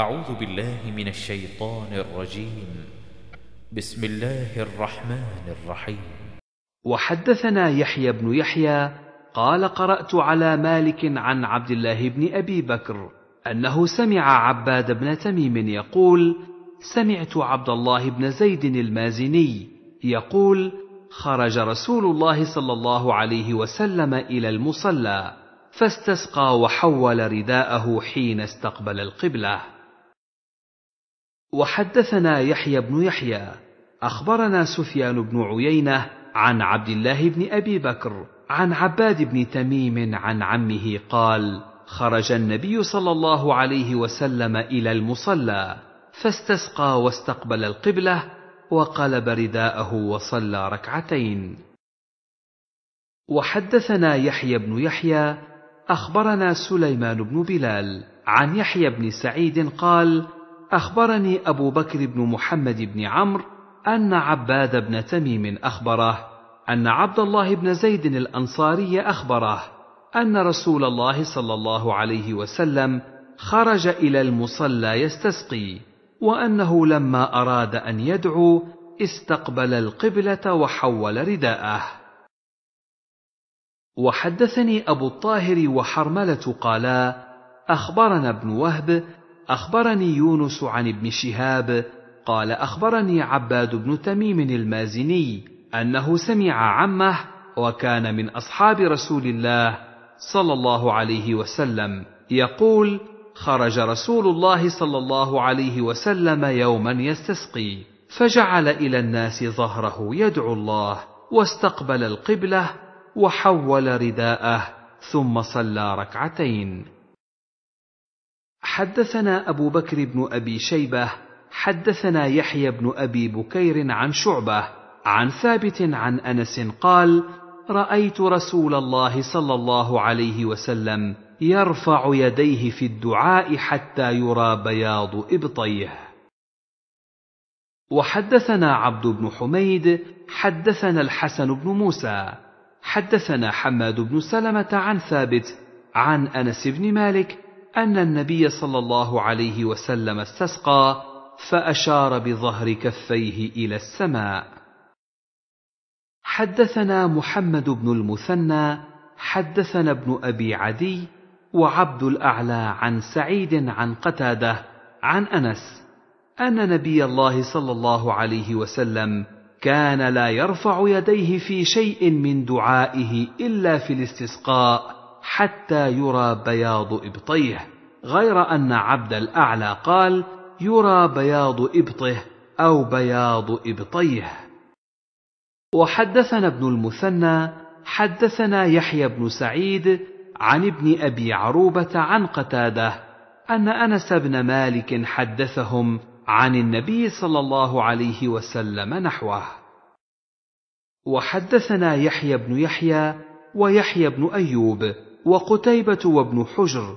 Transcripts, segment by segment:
أعوذ بالله من الشيطان الرجيم بسم الله الرحمن الرحيم وحدثنا يحيى بن يحيى قال قرأت على مالك عن عبد الله بن أبي بكر أنه سمع عباد بن تميم يقول سمعت عبد الله بن زيد المازني يقول خرج رسول الله صلى الله عليه وسلم إلى المصلى فاستسقى وحول رداءه حين استقبل القبله وحدثنا يحيى بن يحيى اخبرنا سفيان بن عيينه عن عبد الله بن ابي بكر عن عباد بن تميم عن عمه قال خرج النبي صلى الله عليه وسلم الى المصلى فاستسقى واستقبل القبله وقلب رداءه وصلى ركعتين وحدثنا يحيى بن يحيى اخبرنا سليمان بن بلال عن يحيى بن سعيد قال أخبرني أبو بكر بن محمد بن عمرو أن عباد بن تميم أخبره أن عبد الله بن زيد الأنصاري أخبره أن رسول الله صلى الله عليه وسلم خرج إلى المصلى يستسقي وأنه لما أراد أن يدعو استقبل القبلة وحول رداءه وحدثني أبو الطاهر وحرملة قالا أخبرنا ابن وهب اخبرني يونس عن ابن شهاب قال اخبرني عباد بن تميم المازني انه سمع عمه وكان من اصحاب رسول الله صلى الله عليه وسلم يقول خرج رسول الله صلى الله عليه وسلم يوما يستسقي فجعل الى الناس ظهره يدعو الله واستقبل القبله وحول رداءه ثم صلى ركعتين حدثنا أبو بكر بن أبي شيبة حدثنا يحيى بن أبي بكير عن شعبة عن ثابت عن أنس قال رأيت رسول الله صلى الله عليه وسلم يرفع يديه في الدعاء حتى يرى بياض إبطيه وحدثنا عبد بن حميد حدثنا الحسن بن موسى حدثنا حماد بن سلمة عن ثابت عن أنس بن مالك ان النبي صلى الله عليه وسلم استسقى فاشار بظهر كفيه الى السماء حدثنا محمد بن المثنى حدثنا ابن ابي عدي وعبد الاعلى عن سعيد عن قتاده عن انس ان نبي الله صلى الله عليه وسلم كان لا يرفع يديه في شيء من دعائه الا في الاستسقاء حتى يرى بياض إبطيه غير أن عبد الأعلى قال يرى بياض إبطه أو بياض إبطيه وحدثنا ابن المثنى حدثنا يحيى بن سعيد عن ابن أبي عروبة عن قتاده أن أنس بن مالك حدثهم عن النبي صلى الله عليه وسلم نحوه وحدثنا يحيى بن يحيى ويحيى بن أيوب وقتيبة وابن حجر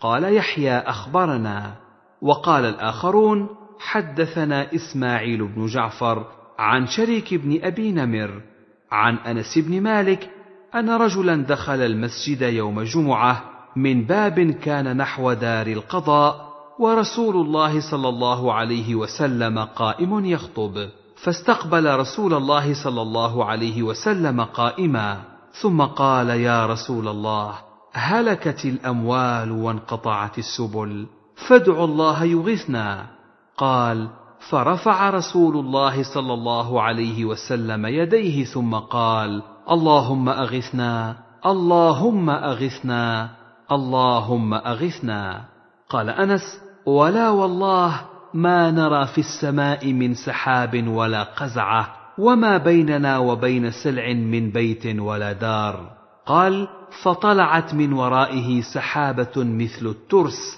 قال يحيى أخبرنا وقال الآخرون حدثنا إسماعيل بن جعفر عن شريك بن أبي نمر عن أنس بن مالك أن رجلا دخل المسجد يوم جمعة من باب كان نحو دار القضاء ورسول الله صلى الله عليه وسلم قائم يخطب فاستقبل رسول الله صلى الله عليه وسلم قائما ثم قال يا رسول الله هلكت الاموال وانقطعت السبل فادعوا الله يغثنا قال فرفع رسول الله صلى الله عليه وسلم يديه ثم قال اللهم اغثنا اللهم اغثنا اللهم اغثنا قال انس ولا والله ما نرى في السماء من سحاب ولا قزعه وما بيننا وبين سلع من بيت ولا دار قال فطلعت من ورائه سحابه مثل الترس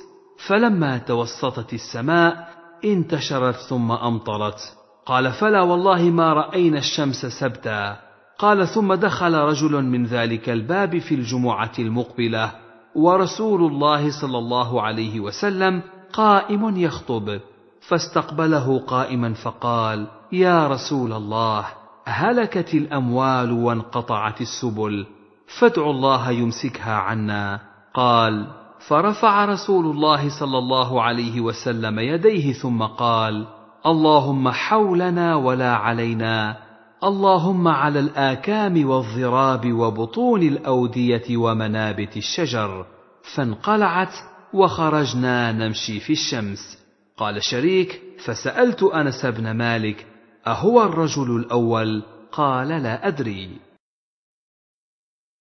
فلما توسطت السماء انتشرت ثم امطرت قال فلا والله ما راينا الشمس سبتا قال ثم دخل رجل من ذلك الباب في الجمعه المقبله ورسول الله صلى الله عليه وسلم قائم يخطب فاستقبله قائما فقال يا رسول الله هلكت الاموال وانقطعت السبل فادع الله يمسكها عنا قال فرفع رسول الله صلى الله عليه وسلم يديه ثم قال اللهم حولنا ولا علينا اللهم على الاكام والضراب وبطون الاوديه ومنابت الشجر فانقلعت وخرجنا نمشي في الشمس قال شريك فسالت انس بن مالك أهو الرجل الأول؟ قال لا أدري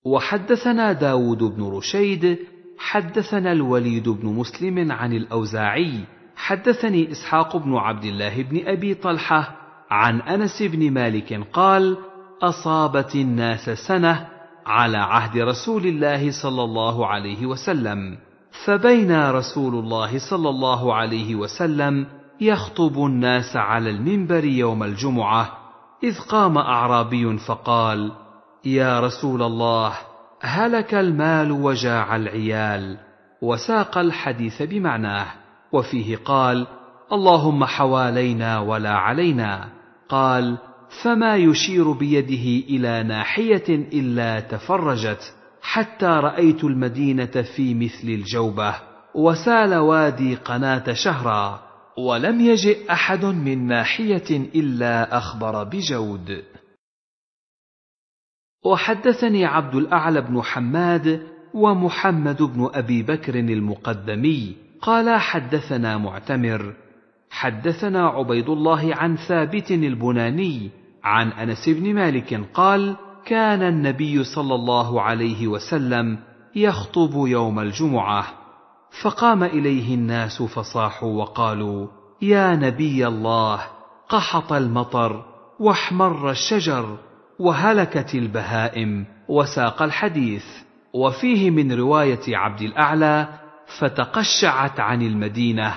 وحدثنا داود بن رشيد حدثنا الوليد بن مسلم عن الأوزاعي حدثني إسحاق بن عبد الله بن أبي طلحة عن أنس بن مالك قال أصابت الناس سنة على عهد رسول الله صلى الله عليه وسلم فبينا رسول الله صلى الله عليه وسلم يخطب الناس على المنبر يوم الجمعه اذ قام اعرابي فقال يا رسول الله هلك المال وجاع العيال وساق الحديث بمعناه وفيه قال اللهم حوالينا ولا علينا قال فما يشير بيده الى ناحيه الا تفرجت حتى رايت المدينه في مثل الجوبه وسال وادي قناه شهرا ولم يجئ احد من ناحيه الا اخبر بجود وحدثني عبد الاعلى بن حماد ومحمد بن ابي بكر المقدمي قال حدثنا معتمر حدثنا عبيد الله عن ثابت البناني عن انس بن مالك قال كان النبي صلى الله عليه وسلم يخطب يوم الجمعه فقام اليه الناس فصاحوا وقالوا يا نبي الله قحط المطر واحمر الشجر وهلكت البهائم وساق الحديث وفيه من روايه عبد الاعلى فتقشعت عن المدينه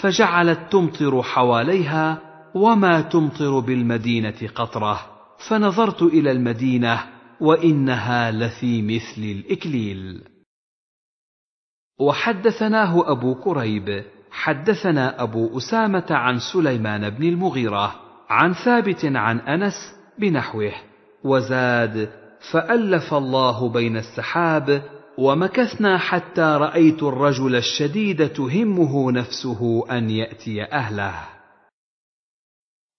فجعلت تمطر حواليها وما تمطر بالمدينه قطره فنظرت الى المدينه وانها لفي مثل الاكليل وحدثناه أبو كريب حدثنا أبو أسامة عن سليمان بن المغيرة عن ثابت عن أنس بنحوه وزاد فألف الله بين السحاب ومكثنا حتى رأيت الرجل الشديد تهمه نفسه أن يأتي أهله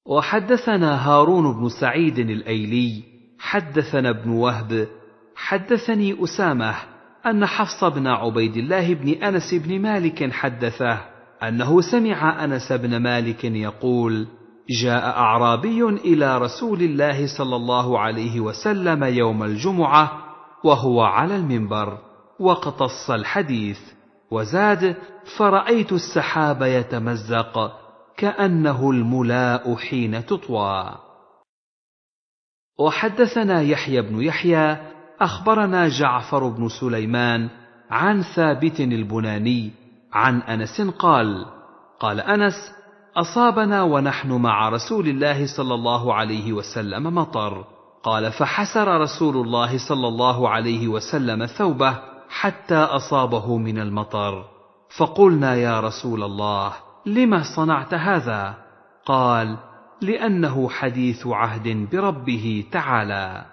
وحدثنا هارون بن سعيد الأيلي حدثنا ابن وهب حدثني أسامة أن حفص بن عبيد الله بن أنس بن مالك حدثه أنه سمع أنس بن مالك يقول: جاء أعرابي إلى رسول الله صلى الله عليه وسلم يوم الجمعة وهو على المنبر وقتص الحديث وزاد فرأيت السحاب يتمزق كأنه الملاء حين تطوى. وحدثنا يحيى بن يحيى اخبرنا جعفر بن سليمان عن ثابت البناني عن انس قال قال انس اصابنا ونحن مع رسول الله صلى الله عليه وسلم مطر قال فحسر رسول الله صلى الله عليه وسلم ثوبه حتى اصابه من المطر فقلنا يا رسول الله لم صنعت هذا قال لانه حديث عهد بربه تعالى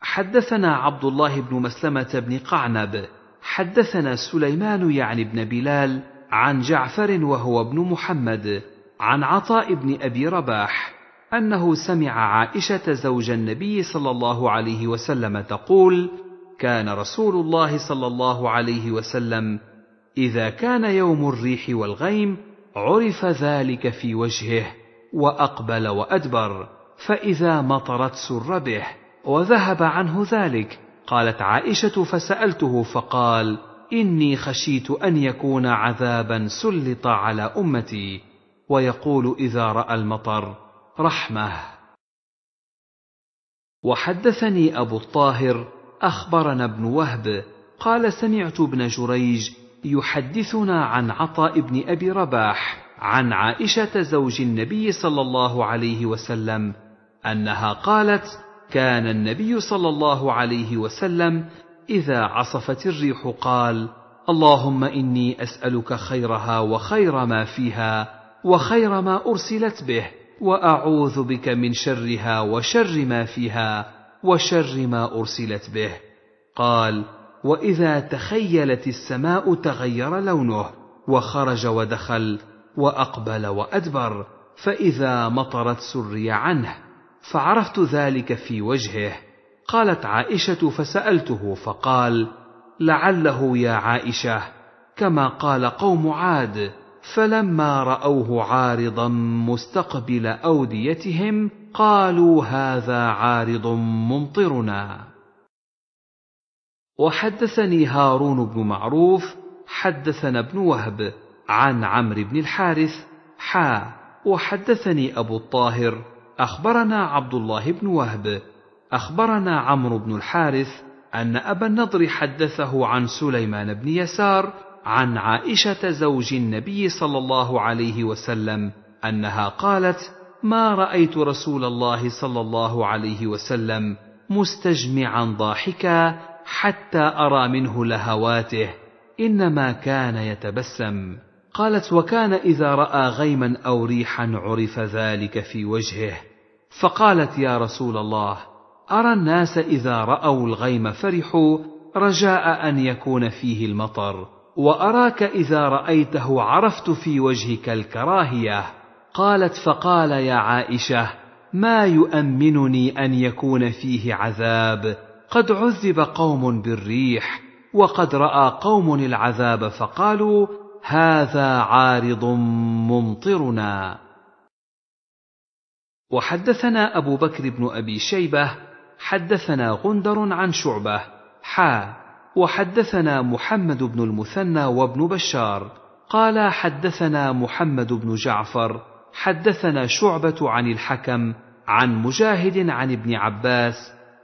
حدثنا عبد الله بن مسلمة بن قعنب حدثنا سليمان يعني بن بلال عن جعفر وهو ابن محمد عن عطاء بن أبي رباح أنه سمع عائشة زوج النبي صلى الله عليه وسلم تقول: كان رسول الله صلى الله عليه وسلم إذا كان يوم الريح والغيم عرف ذلك في وجهه وأقبل وأدبر فإذا مطرت سر به وذهب عنه ذلك قالت عائشه فسالته فقال اني خشيت ان يكون عذابا سلط على امتي ويقول اذا راى المطر رحمه وحدثني ابو الطاهر اخبرنا ابن وهب قال سمعت ابن جريج يحدثنا عن عطاء بن ابي رباح عن عائشه زوج النبي صلى الله عليه وسلم انها قالت كان النبي صلى الله عليه وسلم اذا عصفت الريح قال اللهم اني اسالك خيرها وخير ما فيها وخير ما ارسلت به واعوذ بك من شرها وشر ما فيها وشر ما ارسلت به قال واذا تخيلت السماء تغير لونه وخرج ودخل واقبل وادبر فاذا مطرت سري عنه فعرفت ذلك في وجهه قالت عائشه فسالته فقال لعله يا عائشه كما قال قوم عاد فلما راوه عارضا مستقبل اوديتهم قالوا هذا عارض ممطرنا وحدثني هارون بن معروف حدثنا ابن وهب عن عمرو بن الحارث حا وحدثني ابو الطاهر اخبرنا عبد الله بن وهب اخبرنا عمرو بن الحارث ان ابا النضر حدثه عن سليمان بن يسار عن عائشه زوج النبي صلى الله عليه وسلم انها قالت ما رايت رسول الله صلى الله عليه وسلم مستجمعا ضاحكا حتى ارى منه لهواته انما كان يتبسم قالت وكان اذا راى غيما او ريحا عرف ذلك في وجهه فقالت يا رسول الله ارى الناس اذا راوا الغيم فرحوا رجاء ان يكون فيه المطر واراك اذا رايته عرفت في وجهك الكراهيه قالت فقال يا عائشه ما يؤمنني ان يكون فيه عذاب قد عذب قوم بالريح وقد راى قوم العذاب فقالوا هذا عارض ممطرنا وحدثنا ابو بكر بن ابي شيبه حدثنا غندر عن شعبه حا وحدثنا محمد بن المثنى وابن بشار قال حدثنا محمد بن جعفر حدثنا شعبه عن الحكم عن مجاهد عن ابن عباس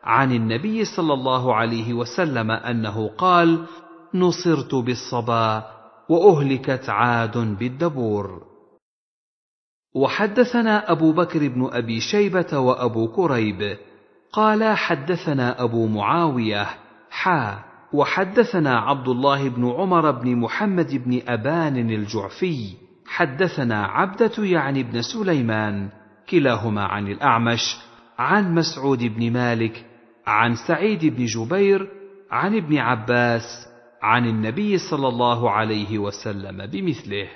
عن النبي صلى الله عليه وسلم انه قال نصرت بالصبا واهلكت عاد بالدبور وحدثنا ابو بكر بن ابي شيبه وابو كريب قالا حدثنا ابو معاويه حا وحدثنا عبد الله بن عمر بن محمد بن ابان الجعفي حدثنا عبده يعني بن سليمان كلاهما عن الاعمش عن مسعود بن مالك عن سعيد بن جبير عن ابن عباس عن النبي صلى الله عليه وسلم بمثله